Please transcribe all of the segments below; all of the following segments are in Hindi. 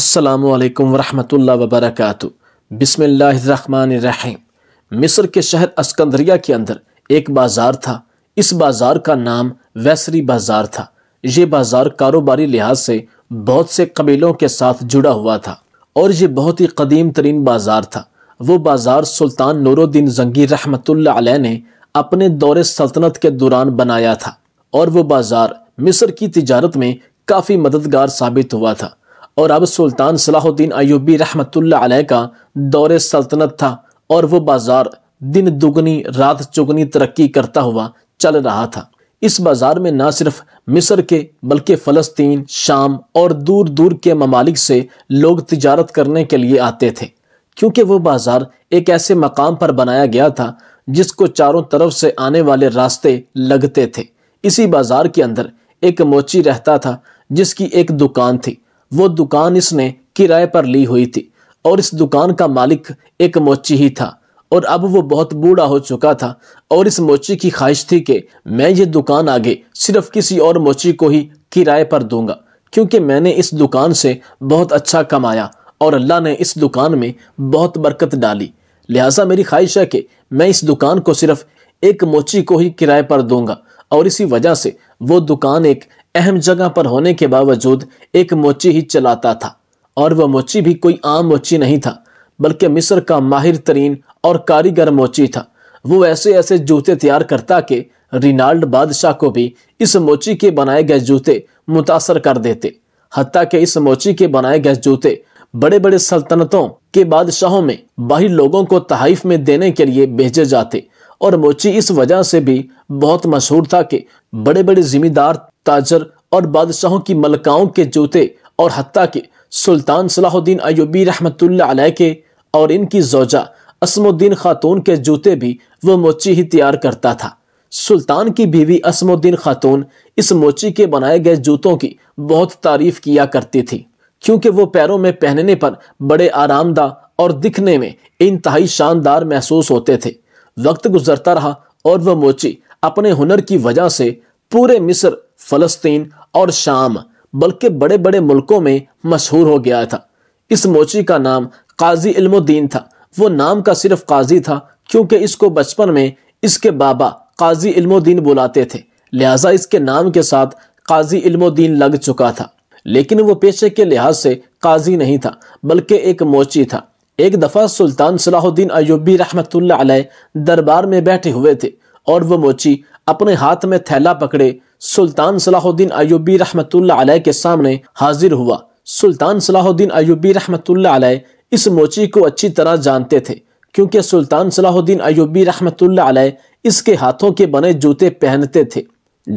अस्सलाम वालेकुम वरहमतुल्लाह व मिस्र के शहर अस्कंदरिया के अंदर एक बाज़ार था इस बाज़ार का नाम वैसरी बाज़ार था ये बाज़ार कारोबारी लिहाज से बहुत से कबीलों के साथ जुड़ा हुआ था और ये बहुत ही कदीम तरीन बाज़ार था वो बाज़ार सुल्तान नूरुद्दीन जंगी रहमतुल्ला अलैह ने अपने दौरे सल्तनत के दौरान बनाया था और वो बाज़ार मिस्र की तजारत में काफ़ी मददगार साबित हुआ था और अब सुल्तान सलाहुद्दीन अयूबी रहमत का दौर सल्तनत था और वो बाज़ार दिन दुगनी रात चुगनी तरक्की करता हुआ चल रहा था इस बाज़ार में न सिर्फ मिस्र के बल्कि फ़लस्तीन शाम और दूर दूर के ममालिक से लोग तजारत करने के लिए आते थे क्योंकि वो बाज़ार एक ऐसे मकाम पर बनाया गया था जिसको चारों तरफ से आने वाले रास्ते लगते थे इसी बाज़ार के अंदर एक मोची रहता था जिसकी एक दुकान थी वो दुकान इसने किराए पर ली हुई थी और इस दुकान का मालिक एक मोची ही था और अब वो बहुत बूढ़ा हो चुका था और इस मोची की ख्वाहिश थी कि मैं ये दुकान आगे सिर्फ किसी और मोची को ही किराए पर दूंगा क्योंकि मैंने इस दुकान से बहुत अच्छा कमाया और अल्लाह ने इस दुकान में बहुत बरकत डाली लिहाजा मेरी ख्वाहिश है कि मैं इस दुकान को सिर्फ एक मोची को ही किराए पर दूंगा और इसी वजह से वो दुकान एक अहम जगह पर होने के बावजूद एक मोची ही चलाता था और वह मोची भी कोई आम मोची नहीं था बल्कि मिस्र का माहिर तरीन और कारीगर मोची था वो ऐसे ऐसे जूते तैयार करता कि रिनाल्ड बादशाह को भी इस मोची के बनाए गए जूते मुतासर कर देते हती के इस मोची के बनाए गए जूते बड़े बड़े सल्तनतों के बादशाहों में बाहर लोगों को तहाइफ में देने के लिए भेजे जाते और मोची इस वजह से भी बहुत मशहूर था कि बड़े बड़े जिम्मेदार ताजर और बादशाहों की मलकाओं के जूते और हत्या के सुल्तान सलाहुद्दीन अयूबी रहमत के और इनकी जोजा असमुद्दीन खातून के जूते भी वह मोची ही तैयार करता था सुल्तान की बीवी असमुद्दीन खातून इस मोची के बनाए गए जूतों की बहुत तारीफ किया करती थी क्योंकि वो पैरों में पहनने पर बड़े आरामदा और दिखने में इंतहाई शानदार महसूस होते थे वक्त गुजरता रहा और वह मोची अपने हुनर की वजह से पूरे मिस्र फ़लस्तीन और शाम बल्कि बड़े बड़े मुल्कों में मशहूर हो गया था इस मोची का नाम काजी इल्मुद्दीन था वो नाम का सिर्फ काजी था क्योंकि इसको बचपन में इसके बाबा काजी इल्मुद्दीन बुलाते थे लिहाजा इसके नाम के साथ काजी इल्मुद्दीन लग चुका था लेकिन वो पेशे के लिहाज से काजी नहीं था बल्कि एक मोची था एक दफ़ा सुल्तान सलाहुद्दीन अयूबी रहमत दरबार में बैठे हुए थे और वह मोची अपने हाथ में थैला पकड़े सुल्तान सलाहुद्दीन अयूबी रहमतुल्लाह के सामने हाजिर हुआ सुल्तान सलाहुद्दीन अयूबी रहमतुल्लाह इस मोची को अच्छी तरह जानते थे क्योंकि सुल्तान सलाहुद्दीन अयूबी रहमतुल्लाह इसके हाथों के बने जूते पहनते थे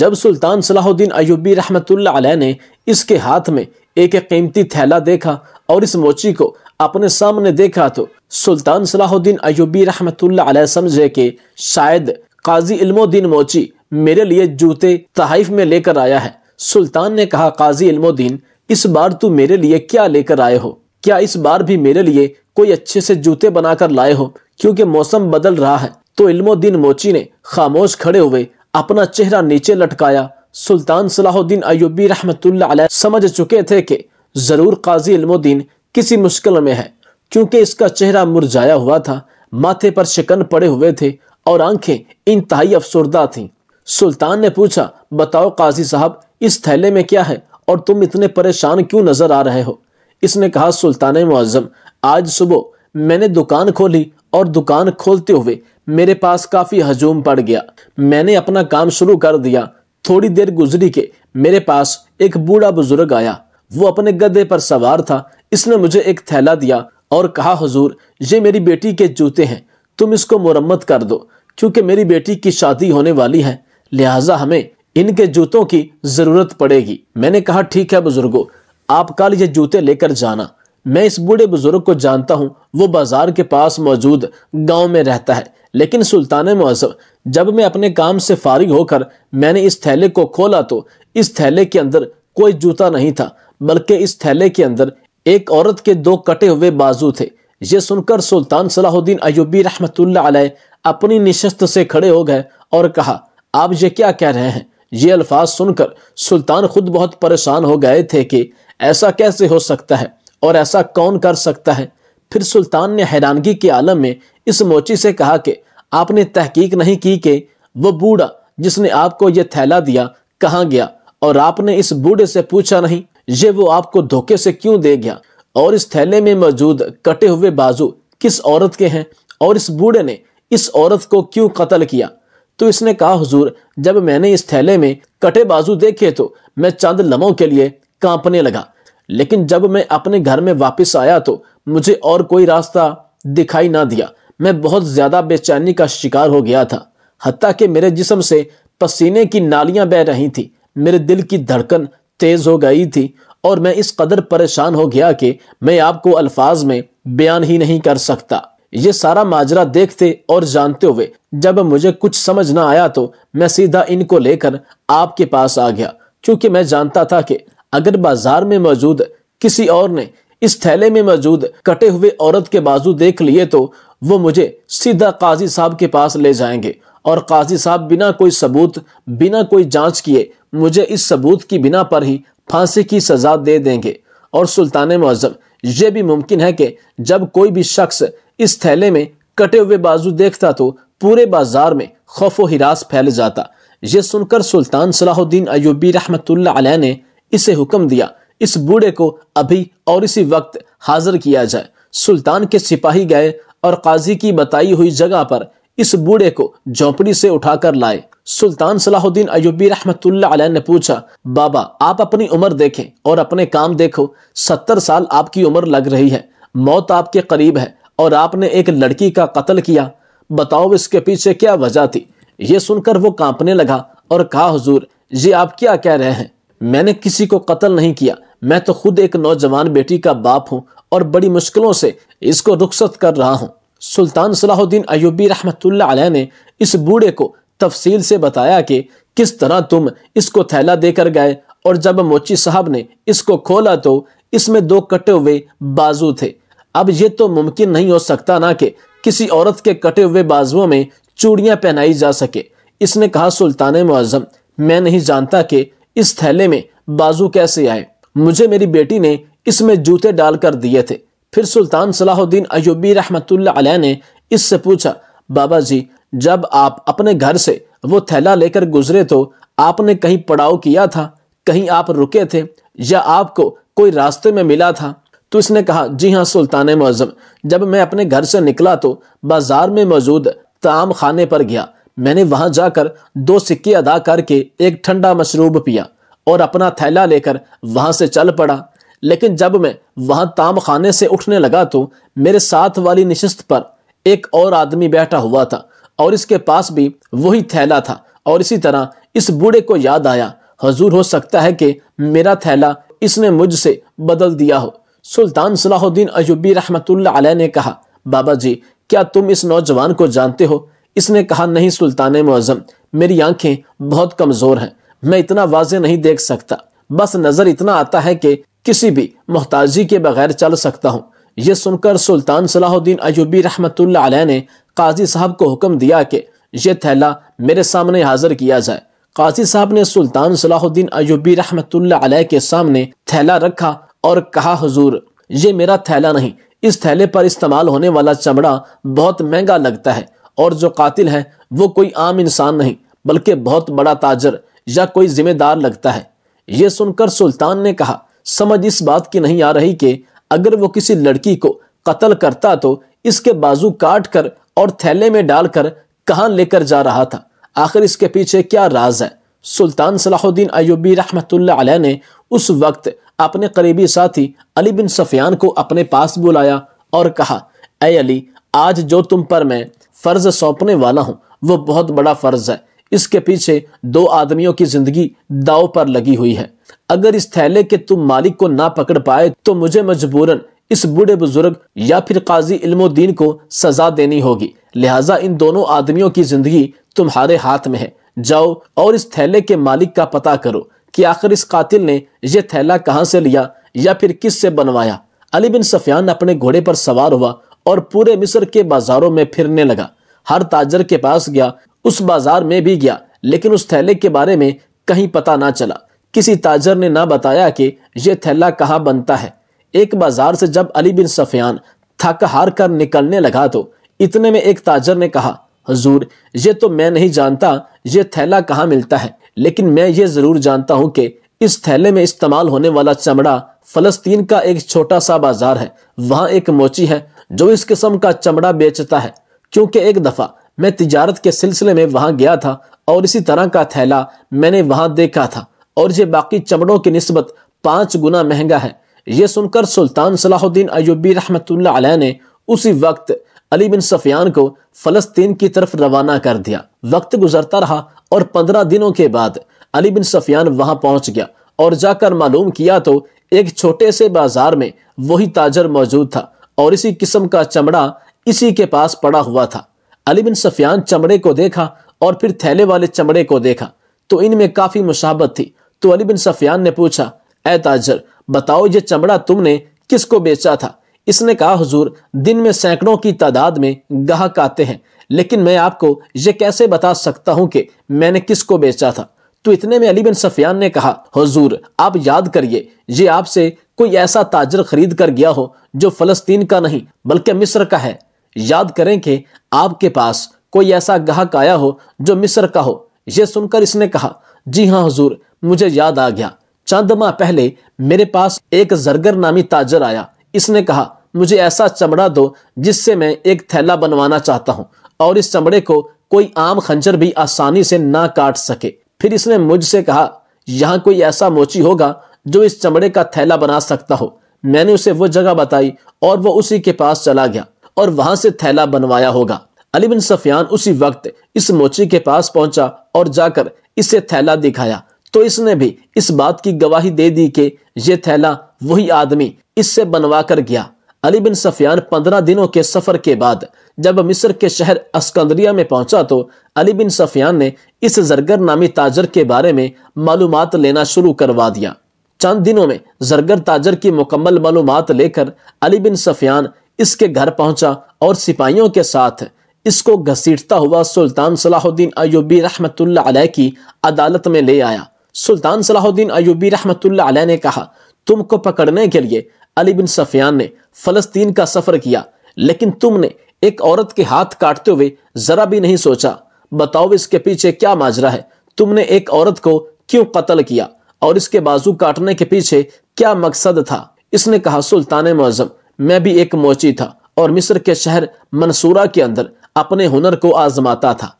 जब सुल्तान सलाहुद्दीन अयूबी रहमतुल्लाह ने इसके हाथ में एक कीमती थैला देखा और इस मोची को अपने सामने देखा तो सुल्तान सलाहुद्दीन अयूबी रहमतुल्लाह समझे कि शायद काजी इल्मोद्दीन मोची मेरे लिए जूते तहाइफ में लेकर आया है सुल्तान ने कहा काजी इल्मोद्दीन इस बार तू मेरे लिए क्या लेकर आए हो क्या इस बार भी मेरे लिए कोई अच्छे से जूते बनाकर लाए हो क्योंकि मौसम बदल रहा है तो इल्मोद्दीन मोची ने खामोश खड़े हुए अपना चेहरा नीचे लटकाया सुल्तान सलाहुद्दीन अयूबी रहमतुल्लाह समझ चुके थे कि जरूर काजी इल्मोद्दीन किसी मुश्किल में है क्योंकि इसका चेहरा मुरझाया हुआ था माथे पर शिकन पड़े हुए थे और आंखें इंतहाई अफसरदा थीं सुल्तान ने पूछा बताओ काजी साहब इस थैले में क्या है और तुम इतने परेशान क्यों नजर आ रहे हो इसने कहा सुल्तान मुआजम आज सुबह मैंने दुकान खोली और दुकान खोलते हुए मेरे पास काफ़ी हजूम पड़ गया मैंने अपना काम शुरू कर दिया थोड़ी देर गुजरी के मेरे पास एक बूढ़ा बुजुर्ग आया वो अपने गधे पर सवार था इसने मुझे एक थैला दिया और कहा हजूर ये मेरी बेटी के जूते हैं तुम इसको मुरम्मत कर दो क्योंकि मेरी बेटी की शादी होने वाली है लिहाजा हमें इनके जूतों की ज़रूरत पड़ेगी मैंने कहा ठीक है बुज़ुर्गो आप कल ये जूते लेकर जाना मैं इस बूढ़े बुज़ुर्ग को जानता हूँ वो बाज़ार के पास मौजूद गांव में रहता है लेकिन सुल्तान मौसम जब मैं अपने काम से फारिग होकर मैंने इस थैले को खोला तो इस थैले के अंदर कोई जूता नहीं था बल्कि इस थैले के अंदर एक औरत के दो कटे हुए बाजू थे ये सुनकर सुल्तान सलाहुद्दीन अयुबी रहमत अपनी निशस्त से खड़े हो गए और कहा आप ये क्या कह रहे हैं ये अल्फाज सुनकर सुल्तान खुद बहुत परेशान हो गए थे कि ऐसा कैसे हो सकता है और ऐसा कौन कर सकता है फिर सुल्तान ने हैरानगी के आलम में इस मोची से कहा कि आपने तहकीक नहीं की कि वह बूढ़ा जिसने आपको यह थैला दिया कहाँ गया और आपने इस बूढ़े से पूछा नहीं ये वो आपको धोखे से क्यों दे गया और इस थैले में मौजूद कटे हुए बाजू किस औरत के हैं और इस बूढ़े ने इस औरत को क्यों कत्ल किया तो इसने कहा हुजूर जब मैंने इस थैले में कटे बाजू देखे तो मैं चंद लम्हों के लिए कांपने लगा लेकिन जब मैं अपने घर में वापस आया तो मुझे और कोई रास्ता दिखाई ना दिया मैं बहुत ज़्यादा बेचैनी का शिकार हो गया था हती कि मेरे जिसम से पसीने की नालियां बह रही थी मेरे दिल की धड़कन तेज़ हो गई थी और मैं इस कदर परेशान हो गया कि मैं आपको अल्फाज में बयान ही नहीं कर सकता ये सारा माजरा देखते और जानते हुए जब मुझे कुछ समझ ना आया तो मैं सीधा इनको लेकर आपके पास आ गया क्योंकि मैं जानता था कि अगर बाजार में मौजूद किसी और ने इस थैले में मौजूद कटे हुए औरत के बाजू देख लिए तो वो मुझे सीधा काजी साहब के पास ले जाएंगे और काजी साहब बिना कोई सबूत बिना कोई जांच किए मुझे इस सबूत की बिना पर ही फांसी की सजा दे देंगे और सुल्तान मजब ये भी मुमकिन है कि जब कोई भी शख्स इस थैले में कटे हुए बाजू देखता तो पूरे बाजार में खौफ हिरास फैल जाता यह सुनकर सुल्तान सलाहुद्दीन अयूबी रहमत ने इसे हुक्म दिया इस बूढ़े को अभी और इसी वक्त हाजिर किया जाए सुल्तान के सिपाही गए और काजी की बताई हुई जगह पर इस बूढ़े को झोंपड़ी से उठाकर लाए सुल्तान सलाहुद्दीन अयूबी रहमत ने पूछा बाबा आप अपनी उम्र देखें और अपने काम देखो सत्तर साल आपकी उम्र लग रही है मौत आपके करीब है और आपने एक लड़की का कत्ल किया बताओ इसके पीछे क्या वजह थी ये सुनकर वो कांपने लगा और कहा हुजूर ये आप क्या कह रहे हैं मैंने किसी को कत्ल नहीं किया मैं तो खुद एक नौजवान बेटी का बाप हूँ और बड़ी मुश्किलों से इसको रुख्सत कर रहा हूँ सुल्तान सलाहुद्दीन अयूबी रहमत ने इस बूढ़े को तफसील से बताया कि किस तरह तुम इसको थैला देकर गए और जब मोची साहब ने इसको खोला तो इसमें दो कटे हुए बाजू थे अब ये तो मुमकिन नहीं हो सकता ना कि किसी औरत के कटे हुए बाजुओं में चूड़ियाँ पहनाई जा सके इसने कहा सुल्तान मुआजम मैं नहीं जानता कि इस थैले में बाजू कैसे आए मुझे मेरी बेटी ने इसमें जूते डाल कर दिए थे फिर सुल्तान सलाहुद्दीन अयूबी रहमत ने इससे पूछा बाबा जी जब आप अपने घर से वो थैला लेकर गुजरे तो आपने कहीं पड़ाव किया था कहीं आप रुके थे या आपको कोई रास्ते में मिला था तो इसने कहा जी हाँ सुल्तान मुआज़म जब मैं अपने घर से निकला तो बाजार में मौजूद ताम खाने पर गया मैंने वहां जाकर दो सिक्के अदा करके एक ठंडा मशरूब पिया और अपना थैला लेकर वहां से चल पड़ा लेकिन जब मैं वहां ताम खाने से उठने लगा तो मेरे साथ वाली नशस्त पर एक और आदमी बैठा हुआ था और इसके पास भी वही थैला था और इसी तरह इस बूढ़े को याद आया हजूर हो सकता है कि मेरा थैला इसने मुझसे बदल दिया हो सुल्तान सलाहुद्दीन अयूबी रहमत अलैह ने कहा बाबा जी क्या तुम इस नौजवान को जानते हो इसने कहा नहीं सुल्तान मुआज़म मेरी आंखें बहुत कमज़ोर हैं मैं इतना वाजे नहीं देख सकता बस नज़र इतना आता है कि किसी भी मोहताजी के बगैर चल सकता हूँ ये सुनकर सुल्तान सलाहुद्दीन अयूबी रहमत अलैह ने काजी साहब को हुक्म दिया कि यह थैला मेरे सामने हाजिर किया जाए काजी साहब ने सुल्तान सलाहुद्दीन अयुबी रहमत के सामने थैला रखा और कहा हजूर ये मेरा थैला नहीं इस थैले पर इस्तेमाल होने वाला चमड़ा बहुत महंगा लगता है और जो कातिल है वो कोई आम इंसान नहीं बल्कि बहुत बड़ा ताजर या कोई जिम्मेदार लगता है यह सुनकर सुल्तान ने कहा समझ इस बात की नहीं आ रही कि अगर वो किसी लड़की को कत्ल करता तो इसके बाजू काट कर और थैले में डालकर कहां लेकर जा रहा था आखिर इसके पीछे क्या राज है सुल्तान सलाहुद्दीन अयूबी रहमत ने उस वक्त अपने करीबी साथी अली बिन सफियान को अपने पास बुलाया और कहा ए अली आज जो तुम पर मैं फ़र्ज़ सौंपने वाला हूँ वो बहुत बड़ा फ़र्ज़ है इसके पीछे दो आदमियों की ज़िंदगी दाव पर लगी हुई है अगर इस थैले के तुम मालिक को ना पकड़ पाए तो मुझे मजबूरन इस बूढ़े बुजुर्ग या फिर काजी इल्मोद्दीन को सजा देनी होगी लिहाजा इन दोनों आदमियों की जिंदगी तुम्हारे हाथ में है जाओ और इस थैले के मालिक का पता करो कि आखिर इस कातिल ने यह थैला कहां से लिया या फिर किस से बनवाया अली बिन सफियान अपने घोड़े पर सवार हुआ और पूरे मिस्र के बाजारों में फिरने लगा हर ताजर के पास गया उस बाजार में भी गया लेकिन उस थैले के बारे में कहीं पता ना चला किसी ताजर ने ना बताया कि यह थैला कहाँ बनता है एक बाजार से जब अली बिन सफियान थक हार कर निकलने लगा तो इतने में एक ताजर ने कहा हजूर ये तो मैं नहीं जानता ये थैला कहाँ मिलता है लेकिन मैं ये ज़रूर जानता हूँ कि इस थैले में इस्तेमाल होने वाला चमड़ा फलस्तीन का एक छोटा सा बाजार है वहाँ एक मोची है जो इस किस्म का चमड़ा बेचता है क्योंकि एक दफ़ा मैं तिजारत के सिलसिले में वहाँ गया था और इसी तरह का थैला मैंने वहाँ देखा था और ये बाकी चमड़ों की नस्बत पांच गुना महंगा है ये सुनकर सुल्तान सलाहुद्दीन अयूबी रहमत ने उसी वक्त अली बिन सफियान को फ़लस्तीन की तरफ रवाना कर दिया वक्त गुजरता रहा और पंद्रह दिनों के बाद अली बिन सफियान वहां पहुंच गया और जाकर मालूम किया तो एक छोटे से बाजार में वही ताजर मौजूद था और इसी किस्म का चमड़ा इसी के पास पड़ा हुआ था अली बिन सफियान चमड़े को देखा और फिर थैले वाले चमड़े को देखा तो इनमें काफ़ी मुशाबत थी तो अली बिन सफियान ने पूछा ए ताजर बताओ ये चमड़ा तुमने किसको बेचा था इसने कहा हुजूर दिन में सैकड़ों की तादाद में गाहक आते हैं लेकिन मैं आपको ये कैसे बता सकता हूँ कि मैंने किसको बेचा था तो इतने में अली बिन सफियान ने कहा हुजूर आप याद करिए ये आपसे कोई ऐसा ताजर खरीद कर गया हो जो फलस्तीन का नहीं बल्कि मिस्र का है याद करें कि आपके पास कोई ऐसा गाहक आया हो जो मिस्र का हो यह सुनकर इसने कहा जी हाँ हुजूर मुझे याद आ गया चंद माह पहले मेरे पास एक जरगर नामी ताजर आया इसने कहा मुझे ऐसा चमड़ा दो जिससे मैं एक थैला बनवाना चाहता हूँ और इस चमड़े को कोई आम खंजर भी आसानी से ना काट सके फिर इसने मुझसे कहा यहाँ कोई ऐसा मोची होगा जो इस चमड़े का थैला बना सकता हो मैंने उसे वो जगह बताई और वो उसी के पास चला गया और वहां से थैला बनवाया होगा अली बिन सफियान उसी वक्त इस मोची के पास पहुंचा और जाकर इसे थैला दिखाया तो इसने भी इस बात की गवाही दे दी कि यह थैला वही आदमी इससे बनवा कर गया अली बिन सफियान पंद्रह दिनों के सफर के बाद जब मिस्र के शहर अस्कंदरिया में पहुंचा तो अली बिन सफियान ने इस जरगर नामी ताजर के बारे में मालूम लेना शुरू करवा दिया चंद दिनों में जरगर ताजर की मुकम्मल मालूम लेकर अली बिन सफियान इसके घर पहुंचा और सिपाहियों के साथ इसको घसीटता हुआ सुल्तान सलाहुद्दीन अयुबी रहमतुल्लाह की अदालत में ले आया सुल्तान सलाहुद्दीन अयुबी रहमतुल्लाह ने कहा तुमको पकड़ने के लिए अली बिन सफियान ने फलस्तीन का सफर किया लेकिन तुमने एक औरत के हाथ काटते हुए जरा भी नहीं सोचा बताओ इसके पीछे क्या माजरा है तुमने एक औरत को क्यों कत्ल किया और इसके बाजू काटने के पीछे क्या मकसद था इसने कहा सुल्तान मुआजम मैं भी एक मोची था और मिस्र के शहर मंसूरा के अंदर अपने हुनर को आजमाता था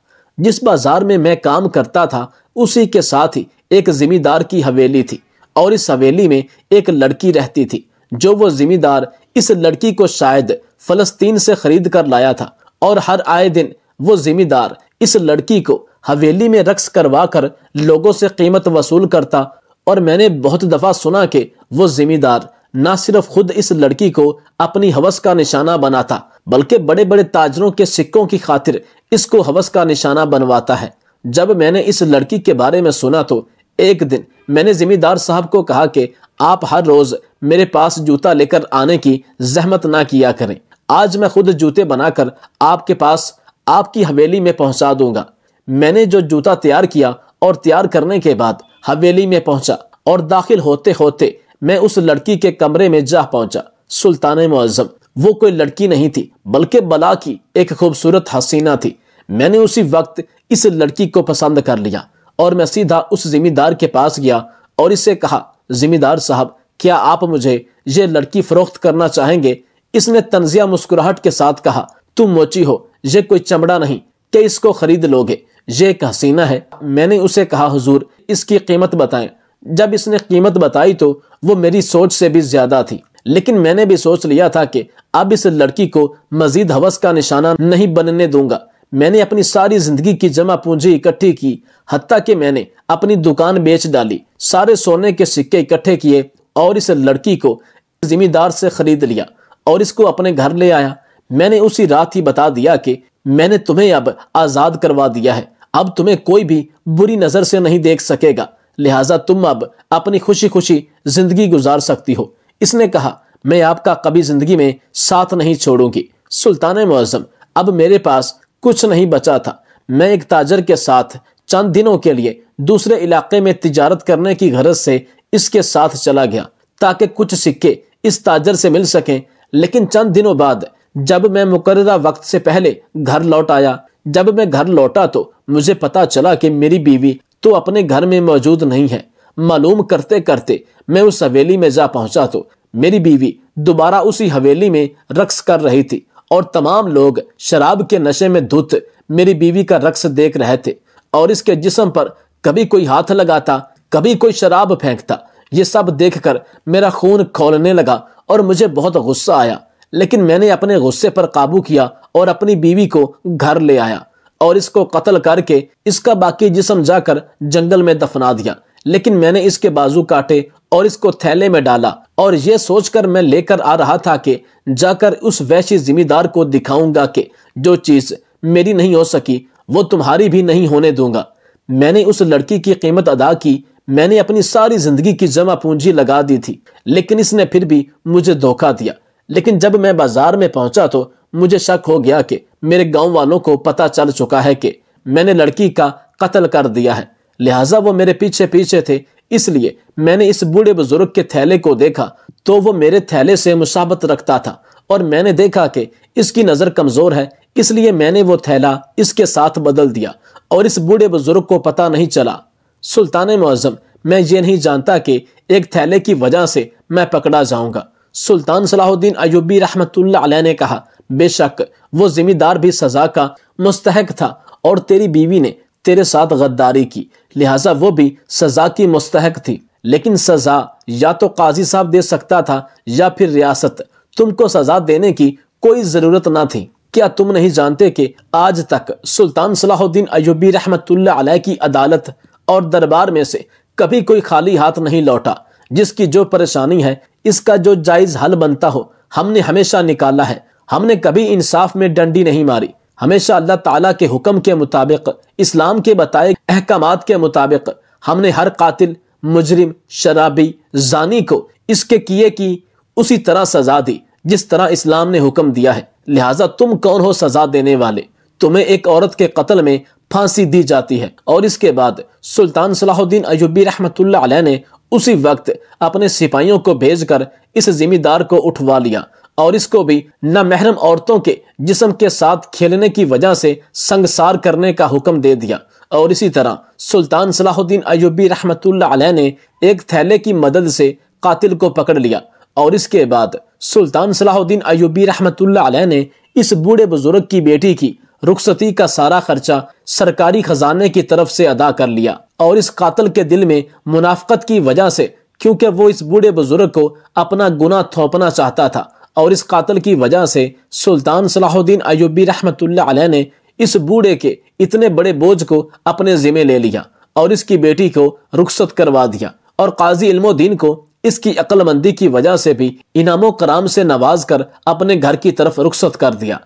जिस बाजार में मैं काम करता था उसी के साथ ही एक जिमीदार की हवेली थी और इस हवेली में एक लड़की रहती थी जो वो जिम्मेदार इस लड़की को शायद फलस्तीन से खरीद कर लाया था और हर आए दिन वो जिम्मेदार इस लड़की को हवेली में रक्स करवा कर लोगों से कीमत वसूल करता और मैंने बहुत दफ़ा सुना कि वो जिम्मेदार न सिर्फ खुद इस लड़की को अपनी हवस का निशाना बनाता बल्कि बड़े बड़े ताजरों के सिक्कों की खातिर इसको हवस का निशाना बनवाता है जब मैंने इस लड़की के बारे में सुना तो एक दिन मैंने जिमीदार साहब को कहा कि आप हर रोज़ मेरे पास जूता लेकर आने की जहमत ना किया करें आज मैं खुद जूते बनाकर आपके पास आपकी हवेली में पहुंचा दूंगा मैंने जो जूता तैयार किया और तैयार करने के बाद हवेली में पहुंचा और दाखिल होते होते मैं उस लड़की के कमरे में जा पहुंचा सुल्तान मुआजम वो कोई लड़की नहीं थी बल्कि बला की एक खूबसूरत हसीना थी मैंने उसी वक्त इस लड़की को पसंद कर लिया और मैं सीधा उस जिम्मेदार के पास गया और इससे कहा जिम्मेदार साहब क्या आप मुझे ये लड़की फरोख्त करना चाहेंगे इसने तंजिया मुस्कुराहट के साथ कहा तुम मोची हो ये कोई चमड़ा नहीं क्या इसको खरीद लोगे ये एक हसीना है मैंने उसे कहा हुजूर इसकी कीमत बताएं जब इसने कीमत बताई तो वो मेरी सोच से भी ज्यादा थी लेकिन मैंने भी सोच लिया था कि अब इस लड़की को मजीद हवस का निशाना नहीं बनने दूंगा मैंने अपनी सारी जिंदगी की जमा पूंजी इकट्ठी की हत्या के मैंने अपनी दुकान बेच डाली सारे सोने के सिक्के इकट्ठे किए और इस लड़की को जिम्मेदार से खरीद लिया और इसको अपने घर ले आया मैंने उसी रात ही बता दिया कि मैंने तुम्हें अब आज़ाद करवा दिया है अब तुम्हें कोई भी बुरी नज़र से नहीं देख सकेगा लिहाजा तुम अब अपनी खुशी खुशी जिंदगी गुजार सकती हो इसने कहा मैं आपका कभी जिंदगी में साथ नहीं छोड़ूंगी सुल्तान मुआजम अब मेरे पास कुछ नहीं बचा था मैं एक ताजर के साथ चंद दिनों के लिए दूसरे इलाके में तिजारत करने की गरज से इसके साथ चला गया ताकि कुछ सिक्के इस ताजर से मिल सकें लेकिन चंद दिनों बाद जब मैं मुकर्रा वक्त से पहले घर लौट आया जब मैं घर लौटा तो मुझे पता चला कि मेरी बीवी तो अपने घर में मौजूद नहीं है मालूम करते करते मैं उस हवेली में जा पहुंचा तो मेरी बीवी दोबारा उसी हवेली में रक्स कर रही थी और तमाम लोग शराब के नशे में धुत मेरी बीवी का रक्स देख रहे थे और इसके जिसम पर कभी कोई हाथ लगाता कभी कोई शराब फेंकता ये सब देखकर मेरा खून खोलने लगा और मुझे बहुत गुस्सा आया लेकिन मैंने अपने गुस्से पर काबू किया और अपनी बीवी को घर ले आया और इसको कत्ल करके इसका बाकी जिसम जाकर जंगल में दफना दिया लेकिन मैंने इसके बाजू काटे और इसको थैले में डाला और ये सोचकर मैं लेकर आ रहा था कि जाकर उस वैशी जिम्मेदार को दिखाऊंगा कि जो चीज मेरी नहीं हो सकी वो तुम्हारी भी नहीं होने दूंगा मैंने उस लड़की की कीमत अदा की मैंने अपनी सारी जिंदगी की जमा पूंजी लगा दी थी लेकिन इसने फिर भी मुझे धोखा दिया लेकिन जब मैं बाजार में पहुंचा तो मुझे शक हो गया कि मेरे गांव वालों को पता चल चुका है कि मैंने लड़की का कत्ल कर दिया है लिहाजा वो मेरे पीछे पीछे थे इसलिए मैंने इस बूढ़े बुजुर्ग के थैले को देखा तो वो मेरे थैले से मुसाबत रखता था और मैंने देखा कि इसकी नज़र कमज़ोर है इसलिए मैंने वो थैला इसके साथ बदल दिया और इस बूढ़े बुजुर्ग को पता नहीं चला सुल्तान मुआज़म मैं ये नहीं जानता कि एक थैले की वजह से मैं पकड़ा जाऊंगा सुल्तान सलाहुद्दीन अयुबी रहमत ने कहा बेशक वो जिम्मेदार भी सजा का मुस्तहक था और तेरी बीवी ने तेरे साथ गद्दारी की लिहाजा वो भी सज़ा की मुस्तक थी लेकिन सज़ा या तो काजी साहब दे सकता था या फिर रियासत तुमको सज़ा देने की कोई ज़रूरत ना थी क्या तुम नहीं जानते कि आज तक सुल्तान सलाहुद्दीन अयूबी रहमत की अदालत और दरबार में से कभी कोई खाली हाथ नहीं लौटा जिसकी जो परेशानी है इसका जो जायज़ हल बनता हो हमने हमेशा निकाला है हमने कभी इंसाफ में डंडी नहीं मारी हमेशा अल्लाह ताला के हुक्म के मुताबिक इस्लाम के बताए अहकाम के मुताबिक हमने हर कातिल मुजरिम शराबी जानी को इसके किए की उसी तरह सजा दी जिस तरह इस्लाम ने हुक्म दिया है लिहाजा तुम कौन हो सजा देने वाले तुम्हें एक औरत के कत्ल में फांसी दी जाती है और इसके बाद सुल्तान सलाहुद्दीन अयुबी रहमत ने उसी वक्त अपने सिपाहियों को भेजकर इस जिम्मेदार को उठवा लिया और इसको भी न महरम औरतों के जिसम के साथ खेलने की वजह से संगसार करने का हुक्म दे दिया और इसी तरह सुल्तान सलाहुद्दीन अयुबी रहमत ने एक थैले की मदद से कातिल को पकड़ लिया और इसके बाद सुल्तान सलाहुद्दीन अयुबी रहमत ने इस बूढ़े बुजुर्ग की बेटी की रुखसती का सारा खर्चा सरकारी खजाने की तरफ से अदा कर लिया और इस कातल के दिल में मुनाफ्त की वजह से क्योंकि वो इस बूढ़े बुजुर्ग को अपना गुना थोपना चाहता था और इस कातल की वजह से सुल्तान सलाहुद्दीन अयुबी रहमत ने इस बूढ़े के इतने बड़े बोझ को अपने ज़िम्मे ले लिया और इसकी बेटी को रुखसत करवा दिया और काजी इल्मोद्दीन को इसकी अक्लमंदी की वजह से भी इनामों कराम से नवाज कर अपने घर की तरफ रुखसत कर दिया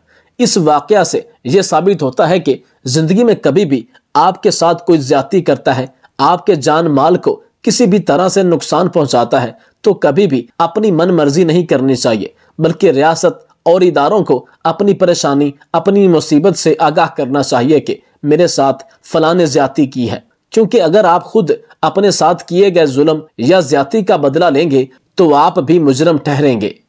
इस वाक़ से यह साबित होता है कि ज़िंदगी में कभी भी आपके साथ कोई ज्यादा करता है आपके जान माल को किसी भी तरह से नुकसान पहुंचाता है तो कभी भी अपनी मन मर्जी नहीं करनी चाहिए बल्कि रियासत और इदारों को अपनी परेशानी अपनी मुसीबत से आगाह करना चाहिए कि मेरे साथ फलाने ज्यादा की है क्योंकि अगर आप खुद अपने साथ किए गए जुल्म या ज्यादा का बदला लेंगे तो आप भी मुजरम ठहरेंगे